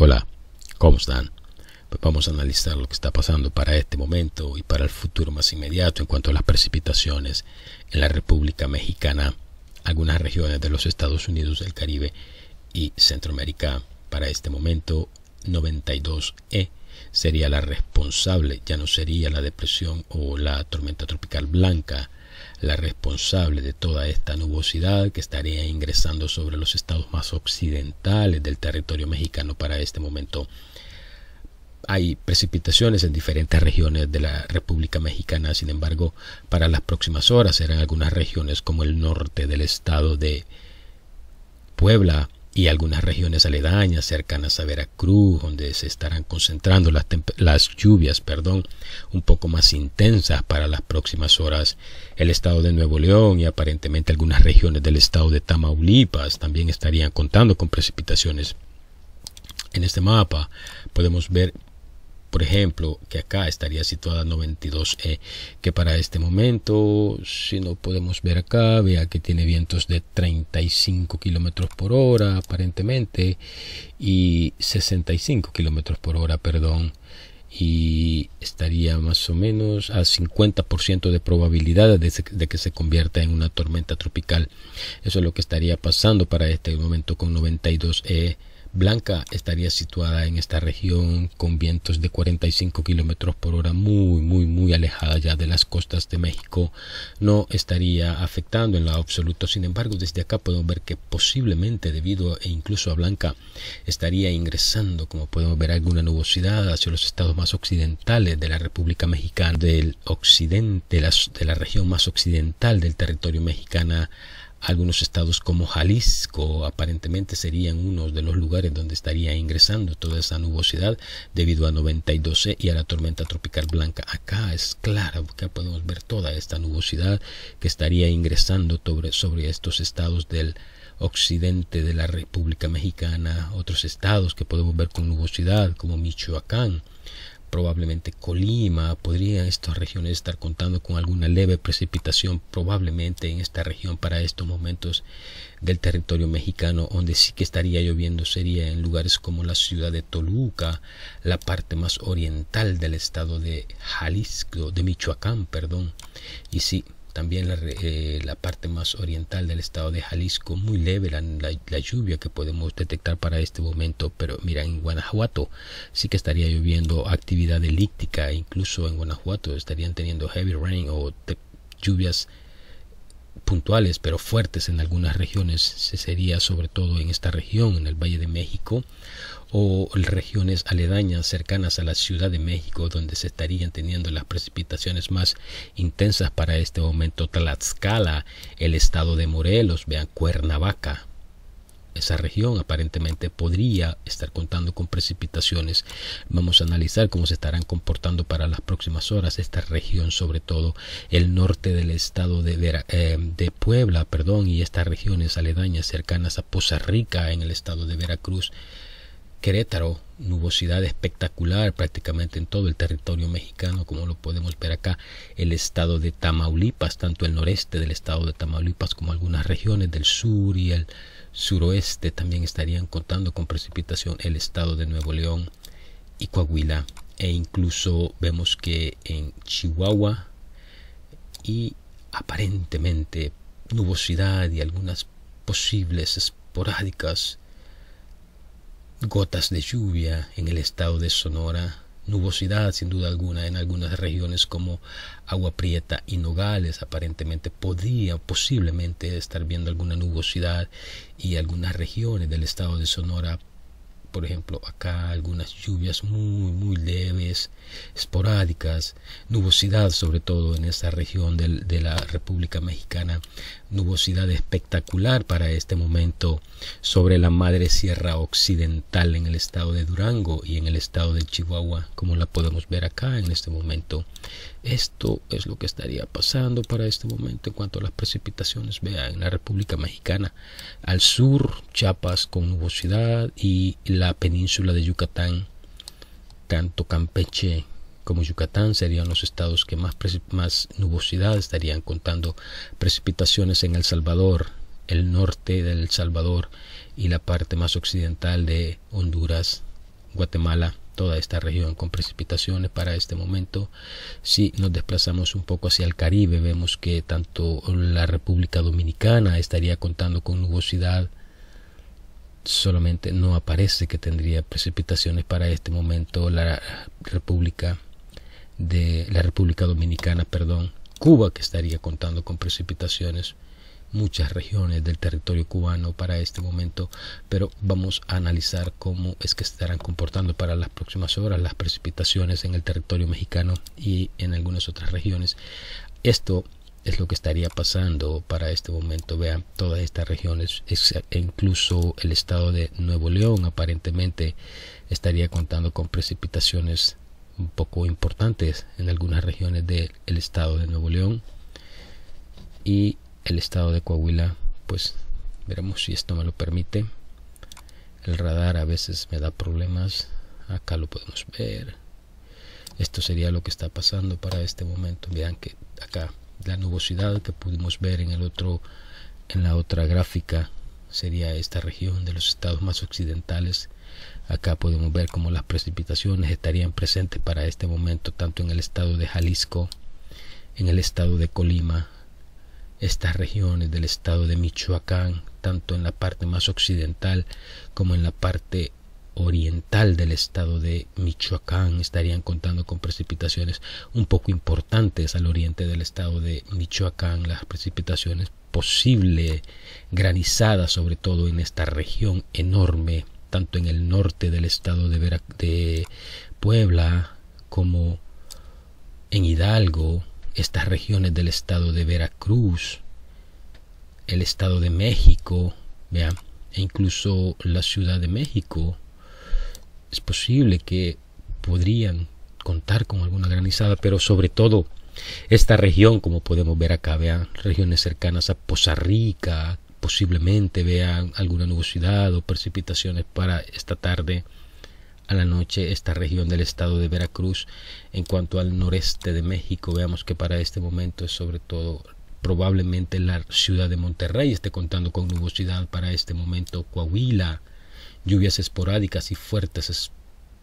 Hola, ¿cómo están? Pues vamos a analizar lo que está pasando para este momento y para el futuro más inmediato en cuanto a las precipitaciones en la República Mexicana, algunas regiones de los Estados Unidos, del Caribe y Centroamérica. Para este momento, 92E sería la responsable, ya no sería la depresión o la tormenta tropical blanca la responsable de toda esta nubosidad que estaría ingresando sobre los estados más occidentales del territorio mexicano para este momento. Hay precipitaciones en diferentes regiones de la República Mexicana, sin embargo, para las próximas horas serán algunas regiones como el norte del estado de Puebla, y algunas regiones aledañas cercanas a Veracruz, donde se estarán concentrando las, las, lluvias perdón, un poco más intensas para las próximas horas. El estado de Nuevo León y aparentemente algunas regiones del estado de Tamaulipas también estarían contando con precipitaciones. En este mapa podemos ver por ejemplo, que acá estaría situada 92E, que para este momento, si no podemos ver acá, vea que tiene vientos de 35 kilómetros por hora, aparentemente, y 65 kilómetros por hora, perdón, y estaría más o menos a 50% de probabilidad de, de, que se convierta en una tormenta tropical. Eso es lo que estaría pasando para este momento con 92E Blanca estaría situada en esta región con vientos de 45 kilómetros por hora, muy, muy, muy alejada ya de las costas de México. No estaría afectando en lo absoluto. Sin embargo, desde acá podemos ver que posiblemente, debido e incluso a Blanca, estaría ingresando, como podemos ver, alguna nubosidad hacia los estados más occidentales de la República Mexicana, del occidente, de la, de la región más occidental del territorio mexicano. Algunos estados como Jalisco aparentemente serían uno de los lugares donde estaría ingresando toda esa nubosidad debido a 92 y a la tormenta tropical blanca. Acá es clara, que podemos ver toda esta nubosidad que estaría ingresando sobre, sobre estos estados del occidente de la República Mexicana, otros estados que podemos ver con nubosidad como Michoacán, probablemente Colima, podrían estas regiones estar contando con alguna leve precipitación probablemente en esta región para estos momentos del territorio mexicano, donde sí que estaría lloviendo sería en lugares como la ciudad de Toluca, la parte más oriental del estado de Jalisco, de Michoacán, perdón, y sí, también la, eh, la, parte más oriental del estado de Jalisco, muy leve la, la, la, lluvia que podemos detectar para este momento, pero mira, en Guanajuato sí que estaría lloviendo actividad elíptica, incluso en Guanajuato estarían teniendo heavy rain o lluvias puntuales pero fuertes en algunas regiones, se sería sobre todo en esta región, en el Valle de México, o regiones aledañas cercanas a la Ciudad de México, donde se estarían teniendo las precipitaciones más intensas para este momento, Tlaxcala, el estado de Morelos, vean Cuernavaca, esa región aparentemente podría estar contando con precipitaciones. Vamos a analizar cómo se estarán comportando para las próximas horas esta región, sobre todo el norte del estado de, eh, de Puebla, perdón, y estas regiones aledañas cercanas a Poza Rica en el estado de Veracruz. Querétaro, nubosidad espectacular prácticamente en todo el territorio mexicano, como lo podemos ver acá, el estado de Tamaulipas, tanto el noreste del estado de Tamaulipas como algunas regiones del sur y el, suroeste también estarían contando con precipitación el estado de Nuevo León y Coahuila e incluso vemos que en Chihuahua y aparentemente nubosidad y algunas posibles esporádicas gotas de lluvia en el estado de Sonora nubosidad sin duda alguna en algunas regiones como Agua Prieta y Nogales aparentemente podía posiblemente estar viendo alguna nubosidad y algunas regiones del estado de Sonora por ejemplo, acá algunas lluvias muy, muy leves, esporádicas, nubosidad sobre todo en esta región de la República Mexicana, nubosidad espectacular para este momento sobre la madre sierra occidental en el estado de Durango y en el estado de Chihuahua, como la podemos ver acá en este momento. Esto es lo que estaría pasando para este momento en cuanto a las precipitaciones, vea, en la República Mexicana, al sur, Chiapas con nubosidad y la península de Yucatán, tanto Campeche como Yucatán serían los estados que más, más nubosidad estarían contando precipitaciones en El Salvador, el norte del Salvador y la parte más occidental de Honduras, Guatemala, toda esta región con precipitaciones para este momento. Si nos desplazamos un poco hacia el Caribe, vemos que tanto la República Dominicana estaría contando con nubosidad, solamente no aparece que tendría precipitaciones para este momento la República de la República Dominicana, perdón, Cuba que estaría contando con precipitaciones muchas regiones del territorio cubano para este momento, pero vamos a analizar cómo es que estarán comportando para las próximas horas las precipitaciones en el territorio mexicano y en algunas otras regiones. Esto es lo que estaría pasando para este momento. Vean, todas estas regiones, e incluso el estado de Nuevo León aparentemente estaría contando con precipitaciones un poco importantes en algunas regiones del estado de Nuevo León y el estado de Coahuila, pues veremos si esto me lo permite. El radar a veces me da problemas, acá lo podemos ver. Esto sería lo que está pasando para este momento. Vean que acá la nubosidad que pudimos ver en el otro en la otra gráfica sería esta región de los estados más occidentales acá podemos ver cómo las precipitaciones estarían presentes para este momento tanto en el estado de Jalisco en el estado de Colima estas regiones del estado de Michoacán tanto en la parte más occidental como en la parte oriental del estado de Michoacán estarían contando con precipitaciones un poco importantes al oriente del estado de Michoacán, las precipitaciones posible granizadas sobre todo en esta región enorme, tanto en el norte del estado de, de Puebla como en Hidalgo, estas regiones del estado de Veracruz, el estado de México, e incluso la Ciudad de México, es posible que podrían contar con alguna granizada, pero sobre todo esta región, como podemos ver acá, vean regiones cercanas a Poza Rica, posiblemente vean alguna nubosidad o precipitaciones para esta tarde a la noche esta región del estado de Veracruz. En cuanto al noreste de México, veamos que para este momento es sobre todo probablemente la ciudad de Monterrey esté contando con nubosidad para este momento, Coahuila, lluvias esporádicas y fuertes.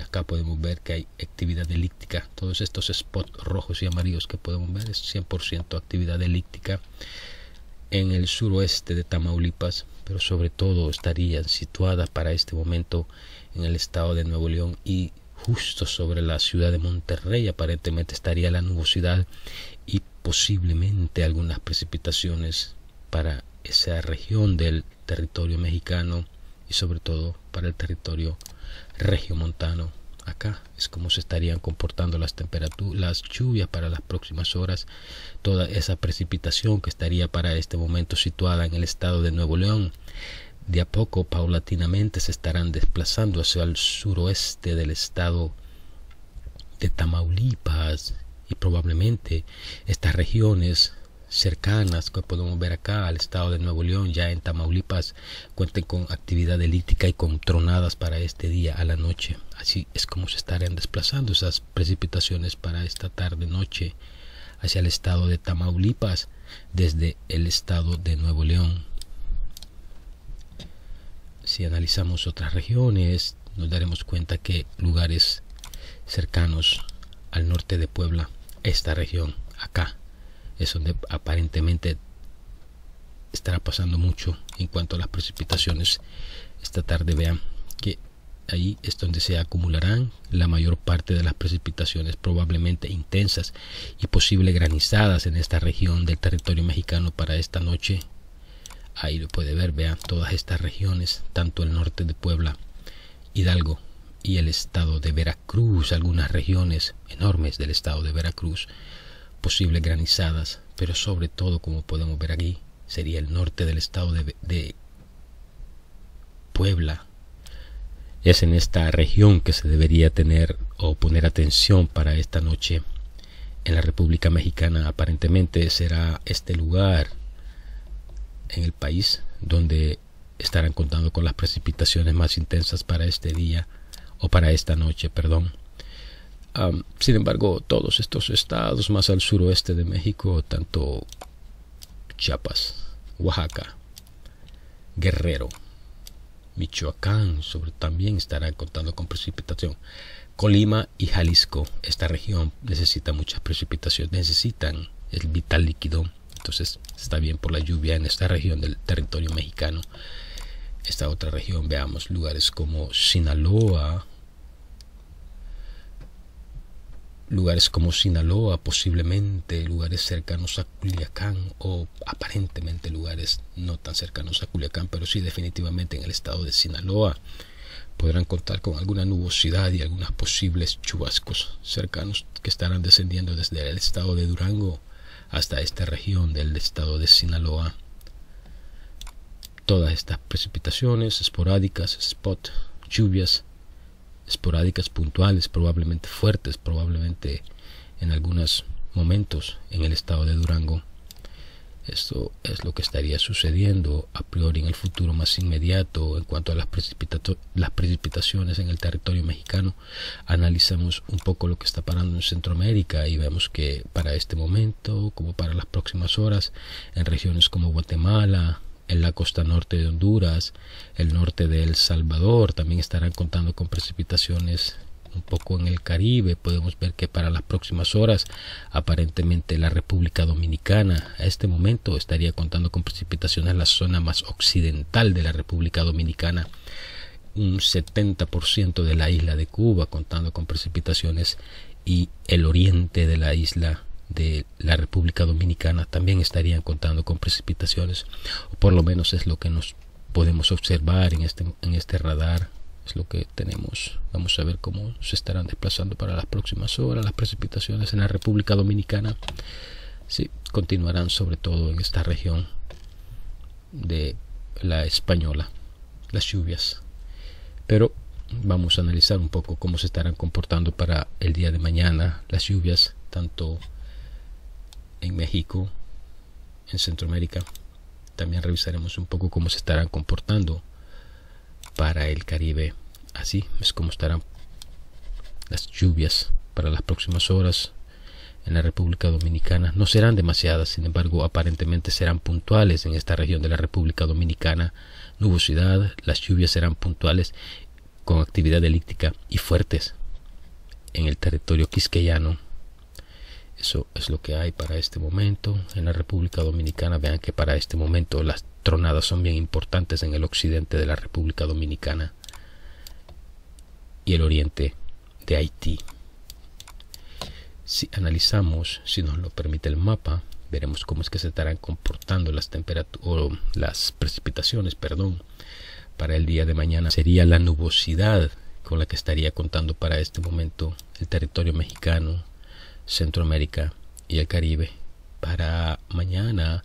Acá podemos ver que hay actividad elíptica. Todos estos spots rojos y amarillos que podemos ver es 100% actividad elíptica en el suroeste de Tamaulipas, pero sobre todo estarían situadas para este momento en el estado de Nuevo León y justo sobre la ciudad de Monterrey aparentemente estaría la nubosidad y posiblemente algunas precipitaciones para esa región del territorio mexicano y sobre todo para el territorio regiomontano. Acá es como se estarían comportando las temperaturas, las lluvias para las próximas horas, toda esa precipitación que estaría para este momento situada en el estado de Nuevo León. De a poco, paulatinamente, se estarán desplazando hacia el suroeste del estado de Tamaulipas y probablemente estas regiones cercanas que podemos ver acá al estado de Nuevo León, ya en Tamaulipas, cuenten con actividad elíptica y con tronadas para este día a la noche. Así es como se estarán desplazando esas precipitaciones para esta tarde-noche hacia el estado de Tamaulipas desde el estado de Nuevo León. Si analizamos otras regiones, nos daremos cuenta que lugares cercanos al norte de Puebla, esta región, acá es donde aparentemente estará pasando mucho en cuanto a las precipitaciones esta tarde vean que ahí es donde se acumularán la mayor parte de las precipitaciones probablemente intensas y posible granizadas en esta región del territorio mexicano para esta noche ahí lo puede ver vean todas estas regiones tanto el norte de Puebla Hidalgo y el estado de Veracruz algunas regiones enormes del estado de Veracruz posibles granizadas, pero sobre todo, como podemos ver aquí, sería el norte del estado de, de Puebla. Es en esta región que se debería tener o poner atención para esta noche. En la República Mexicana aparentemente será este lugar en el país donde estarán contando con las precipitaciones más intensas para este día o para esta noche, perdón sin embargo, todos estos estados más al suroeste de México, tanto Chiapas, Oaxaca, Guerrero, Michoacán sobre, también estarán contando con precipitación. Colima y Jalisco, esta región necesita muchas precipitaciones, necesitan el vital líquido, entonces está bien por la lluvia en esta región del territorio mexicano. Esta otra región, veamos lugares como Sinaloa, lugares como Sinaloa, posiblemente lugares cercanos a Culiacán o aparentemente lugares no tan cercanos a Culiacán, pero sí definitivamente en el estado de Sinaloa podrán contar con alguna nubosidad y algunos posibles chubascos cercanos que estarán descendiendo desde el estado de Durango hasta esta región del estado de Sinaloa. Todas estas precipitaciones esporádicas, spot, lluvias, esporádicas, puntuales, probablemente fuertes, probablemente en algunos momentos en el estado de Durango. Esto es lo que estaría sucediendo a priori en el futuro más inmediato en cuanto a las, las precipitaciones en el territorio mexicano. Analizamos un poco lo que está parando en Centroamérica y vemos que para este momento, como para las próximas horas, en regiones como Guatemala, en la costa norte de Honduras, el norte de El Salvador, también estarán contando con precipitaciones un poco en el Caribe. Podemos ver que para las próximas horas, aparentemente la República Dominicana a este momento estaría contando con precipitaciones en la zona más occidental de la República Dominicana un 70% de la isla de Cuba contando con precipitaciones y el oriente de la isla de la República Dominicana también estarían contando con precipitaciones, o por lo menos es lo que nos podemos observar en este, en este radar, es lo que tenemos. Vamos a ver cómo se estarán desplazando para las próximas horas las precipitaciones en la República Dominicana. si continuarán sobre todo en esta región de la española, las lluvias. Pero vamos a analizar un poco cómo se estarán comportando para el día de mañana las lluvias, tanto en México, en Centroamérica. También revisaremos un poco cómo se estarán comportando para el Caribe. Así es como estarán las lluvias para las próximas horas en la República Dominicana. No serán demasiadas, sin embargo, aparentemente serán puntuales en esta región de la República Dominicana. Nubosidad, las lluvias serán puntuales con actividad elíptica y fuertes en el territorio quisqueyano eso es lo que hay para este momento. En la República Dominicana, vean que para este momento las tronadas son bien importantes en el occidente de la República Dominicana y el oriente de Haití. Si analizamos, si nos lo permite el mapa, veremos cómo es que se estarán comportando las temperaturas, las precipitaciones, perdón, para el día de mañana. Sería la nubosidad con la que estaría contando para este momento el territorio mexicano, Centroamérica y el Caribe. Para mañana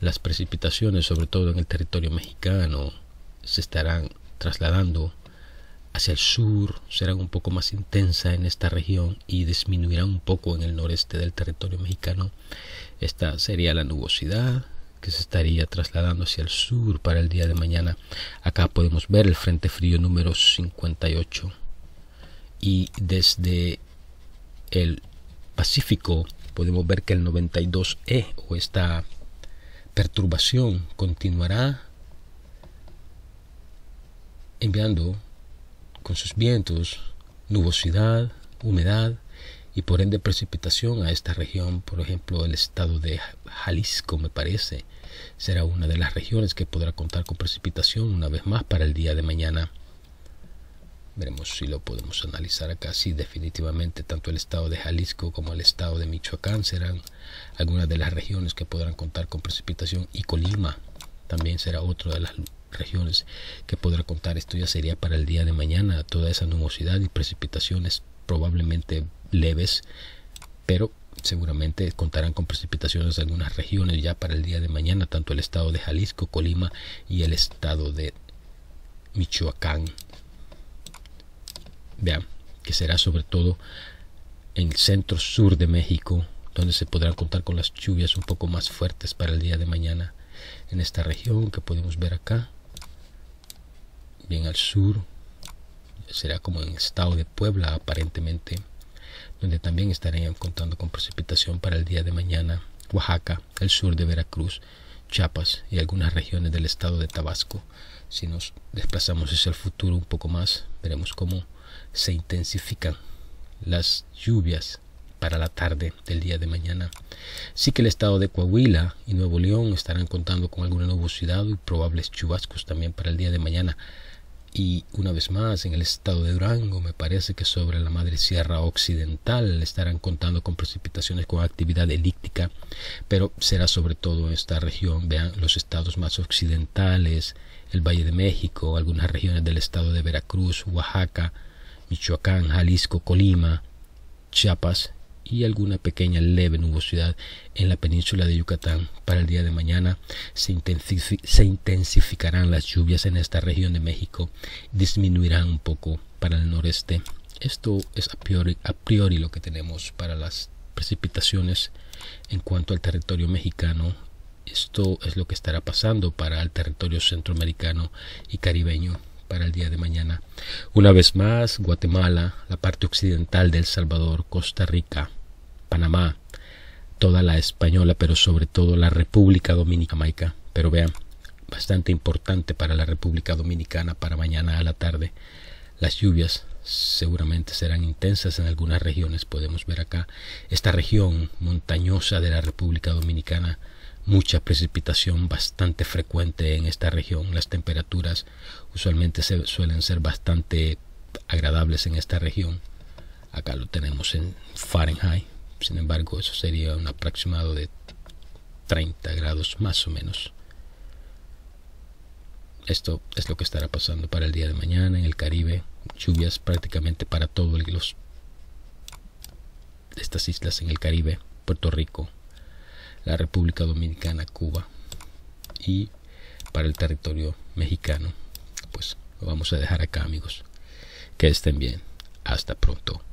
las precipitaciones, sobre todo en el territorio mexicano, se estarán trasladando hacia el sur, serán un poco más intensas en esta región y disminuirán un poco en el noreste del territorio mexicano. Esta sería la nubosidad que se estaría trasladando hacia el sur para el día de mañana. Acá podemos ver el frente frío número 58 y desde el Pacífico podemos ver que el 92E o esta perturbación continuará enviando con sus vientos nubosidad, humedad y por ende precipitación a esta región. Por ejemplo, el estado de Jalisco, me parece, será una de las regiones que podrá contar con precipitación una vez más para el día de mañana. Veremos si lo podemos analizar acá. Sí, definitivamente tanto el estado de Jalisco como el estado de Michoacán serán algunas de las regiones que podrán contar con precipitación y Colima también será otra de las regiones que podrá contar. Esto ya sería para el día de mañana. Toda esa nubosidad y precipitaciones probablemente leves, pero seguramente contarán con precipitaciones en algunas regiones ya para el día de mañana, tanto el estado de Jalisco, Colima y el estado de Michoacán vean, que será sobre todo en el centro sur de México, donde se podrán contar con las lluvias un poco más fuertes para el día de mañana en esta región que podemos ver acá, bien al sur, será como en el estado de Puebla aparentemente, donde también estarían contando con precipitación para el día de mañana, Oaxaca, el sur de Veracruz, Chiapas y algunas regiones del estado de Tabasco. Si nos desplazamos hacia el futuro un poco más, veremos cómo se intensifican las lluvias para la tarde del día de mañana. Sí que el estado de Coahuila y Nuevo León estarán contando con alguna nubosidad y probables chubascos también para el día de mañana. Y una vez más, en el estado de Durango, me parece que sobre la madre sierra occidental estarán contando con precipitaciones con actividad elíptica, pero será sobre todo en esta región, vean los estados más occidentales, el Valle de México, algunas regiones del estado de Veracruz, Oaxaca, Michoacán, Jalisco, Colima, Chiapas y alguna pequeña leve nubosidad en la península de Yucatán. Para el día de mañana se, intensificarán las lluvias en esta región de México, disminuirán un poco para el noreste. Esto es a priori lo que tenemos para las precipitaciones en cuanto al territorio mexicano. Esto es lo que estará pasando para el territorio centroamericano y caribeño para el día de mañana. Una vez más, Guatemala, la parte occidental de El Salvador, Costa Rica, Panamá, toda la española, pero sobre todo la República Dominicana. Pero vean, bastante importante para la República Dominicana para mañana a la tarde. Las lluvias seguramente serán intensas en algunas regiones. Podemos ver acá esta región montañosa de la República Dominicana mucha precipitación bastante frecuente en esta región. Las temperaturas usualmente se, suelen ser bastante agradables en esta región. Acá lo tenemos en Fahrenheit. Sin embargo, eso sería un aproximado de 30 grados más o menos. Esto es lo que estará pasando para el día de mañana en el Caribe. Lluvias prácticamente para todos los estas islas en el Caribe, Puerto Rico, la República Dominicana, Cuba y para el territorio mexicano. Pues lo vamos a dejar acá amigos. Que estén bien. Hasta pronto.